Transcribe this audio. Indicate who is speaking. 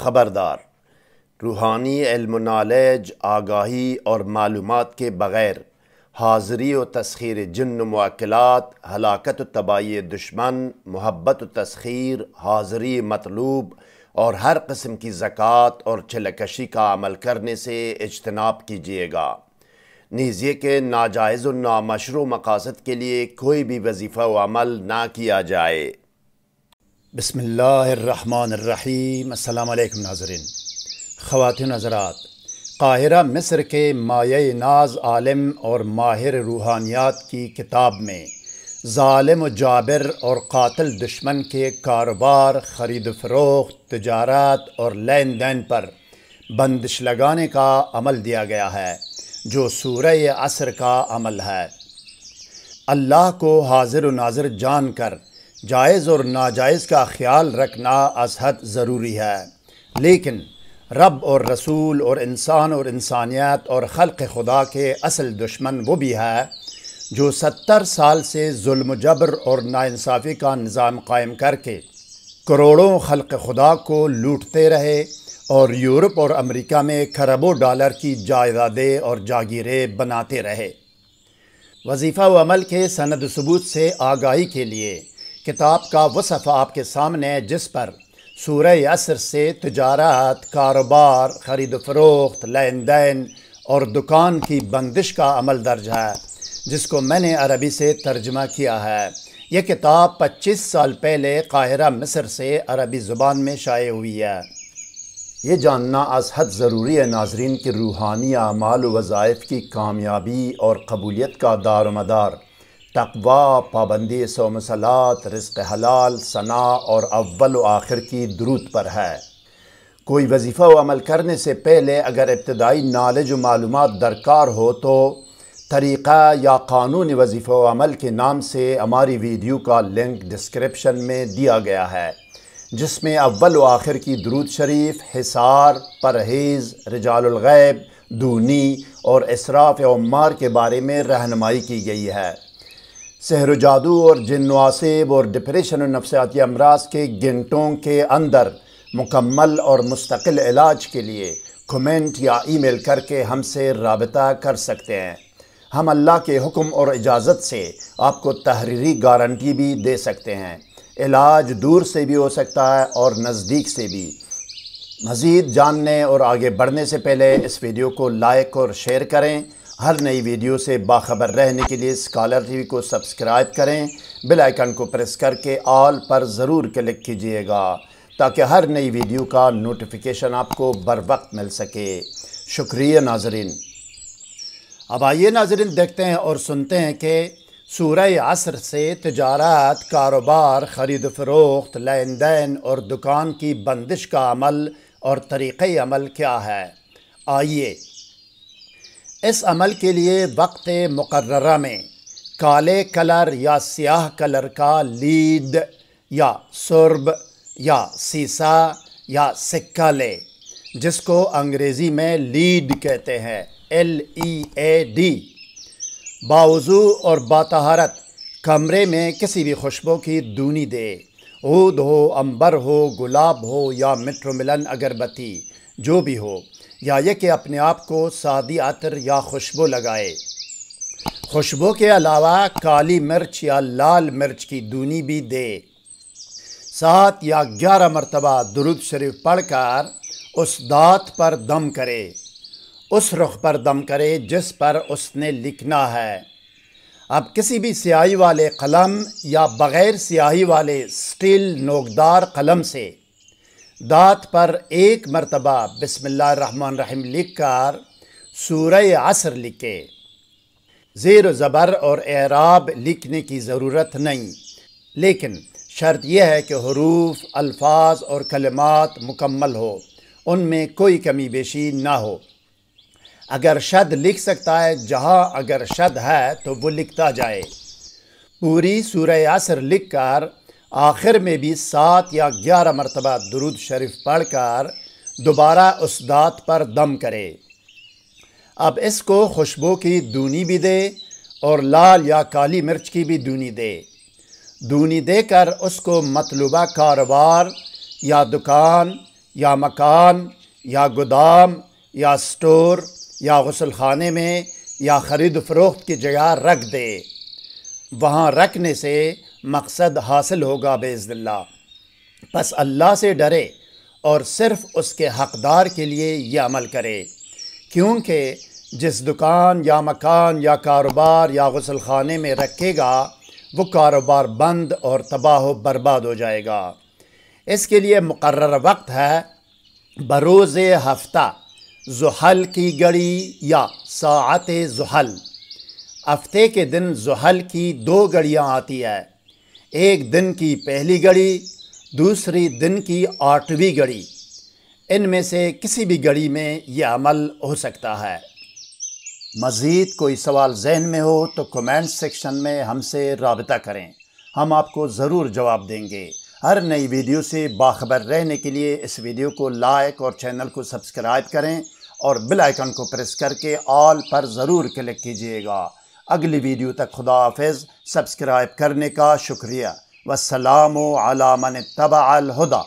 Speaker 1: ख़बरदार रूहानी नॉलेज आगाही और मालूम के बग़ैर हाज़री व तस्खीर जन्न मौक़ात हलाकत तबाही दुश्मन मोहब्बत तस्खीर हाज़री मतलूब और हर कस्म की ज़क़़त और छलकशी का अमल करने से इजतनाब कीजिएगा नीजिए के नाजायज़ और नामशरू मकासद के लिए कोई भी वजीफ़ा व अमल ना किया जाए बसमीम अल्लाम नाजरन ख़वान हज़रात काहिरा मिस्र के माय नाज आलम और माहिर रूहानियात की किताब में ालम जाबिर और कातिल दुश्मन के कारोबार ख़रीद फरोख्त तजारत और लेन देन पर बंदिश लगाने का अमल दिया गया है जो सूर्य असर का अमल है अल्लाह को हाजिर नाजिर जान कर जायज़ और नाजायज़ का ख्याल रखना असहद ज़रूरी है लेकिन रब और रसूल और इंसान और इंसानियत और ख़ल्क़ खुदा के असल दुश्मन वो भी है जो सत्तर साल से जुल्म जबर और नाानसाफ़ी का निज़ाम कायम करके करोड़ों खल्क़ खुदा को लूटते रहे और यूरोप और अमेरिका में खरबों डॉलर की जायदादें और जागीरें बनाते रहे वजीफ़ा अमल के सनद सबूत से आगाही के लिए किताब का वो सफ़ा आपके सामने है जिस पर सूरह असर से तजारत कारोबार ख़रीद फरोख्त लेन देन और दुकान की बंदिश का अमल दर्ज है जिसको मैंने अरबी से तर्जमा किया है यह किताब 25 साल पहले काहिरा मिस्र से अरबी ज़ुबान में शाये हुई है ये जानना अस हद ज़रूरी है नाजरीन की रूहानी अमाल वज़ाइफ की कामयाबी और कबूलियत का दारमदार तकवा पाबंदी सोमसलात रिस्क हलाल सना और अव्वल आखिर की दरूद पर है कोई वजीफ़ा अमल करने से पहले अगर इब्तदाई नॉलेज मालूम दरकार हो तो तरीक़ा या कानूनी वजीफ़ा अमल के नाम से हमारी वीडियो का लिंक डिस्क्रिप्शन में दिया गया है जिसमें अव्वल व आखिर की दरूद शरीफ हिसार परहेज़ रजालगैब दूनी और इसराफ़ उमार के बारे में रहनमाई की गई है सहर जादू और जन्वासेब और डिप्रेशन और नफसियाती अमराज के घंटों के अंदर मुकम्मल और मुस्तकिल इलाज के लिए कमेंट या ईमेल करके हमसे रबता कर सकते हैं हम अल्लाह के हुक्म और इजाज़त से आपको तहरीरी गारंटी भी दे सकते हैं इलाज दूर से भी हो सकता है और नज़दीक से भी मज़ीद जानने और आगे बढ़ने से पहले इस वीडियो को लाइक और शेयर करें हर नई वीडियो से बाखबर रहने के लिए स्कॉलर टीवी को सब्सक्राइब करें बेल आइकन को प्रेस करके ऑल पर ज़रूर क्लिक कीजिएगा ताकि हर नई वीडियो का नोटिफिकेशन आपको बर वक्त मिल सके शुक्रिया नाजरीन अब आइए नाजरीन देखते हैं और सुनते हैं कि सूरह असर से तजारत कारोबार ख़रीद फरोख्त लेन देन और दुकान की बंदिश का अमल और तरीक़ अमल क्या है आइए इस अमल के लिए वक्त मुकर्रा में काले कलर या स्याह कलर का लीड या सुरब या सीसा या सिक्का ले जिसको अंग्रेज़ी में लीड कहते हैं एल ई ए डी बावजू और बातहारत कमरे में किसी भी खुशबू की दूनी दे ऊद हो अंबर हो गुलाब हो या मिट्रोमिलन अगरबत्ती जो भी हो या ये कि अपने आप को सादी अतर या खुशबू लगाए खुशबू के अलावा काली मिर्च या लाल मिर्च की दूनी भी दे सात या ग्यारह मरतबा दुरुद शरीफ पढ़कर उस दात पर दम करे उस रुख पर दम करे जिस पर उसने लिखना है अब किसी भी स्याही वाले कलम या बग़ैर स्याही वाले स्टील नोकदार कलम से दात पर एक मरतबा बसमीम लिख कर सूर असर लिखे ज़ेर ज़बर और एराब लिखने की ज़रूरत नहीं लेकिन शर्त यह है कि हरूफ अल्फाज और कलमात मुकम्मल हो उनमें कोई कमी बेशी ना हो अगर शद लिख सकता है जहाँ अगर शद है तो वो लिखता जाए पूरी सूर असर लिख कर आखिर में भी सात या ग्यारह मरतबा दरुद शरीफ पढ़ कर दोबारा उस दात पर दम करे अब इसको खुशबू की दूनी भी दे और लाल या काली मिर्च की भी दूनी दे दूनी देकर उसको मतलूबा कारोबार या दुकान या मकान या गोदाम या स्टोर या गसलखाने में या ख़रीद फरोख्त की जगह रख दे वहाँ रखने से मकसद हासिल होगा बेजिल्ला बस अल्लाह से डरे और सिर्फ़ उसके हकदार के लिए यह अमल करे क्योंकि जिस दुकान या मकान या कारोबार या गसलखाने में रखेगा वो कारोबार बंद और तबाह बर्बाद हो जाएगा इसके लिए मुकर वक्त है बरोज़ हफ्ता जहल की गड़ी या सात जहल हफ्ते के दिन जहल की दो गड़ियाँ आती है एक दिन की पहली घड़ी दूसरी दिन की आठवीं घड़ी इनमें से किसी भी घड़ी में यह अमल हो सकता है मज़ीद कोई सवाल जहन में हो तो कमेंट सेक्शन में हमसे रबता करें हम आपको ज़रूर जवाब देंगे हर नई वीडियो से बाखबर रहने के लिए इस वीडियो को लाइक और चैनल को सब्सक्राइब करें और बेल आइकन को प्रेस करके ऑल पर ज़रूर क्लिक कीजिएगा अगली वीडियो तक खुदा हाफिज़ सब्सक्राइब करने का शुक्रिया वसलाम आलामन तबाल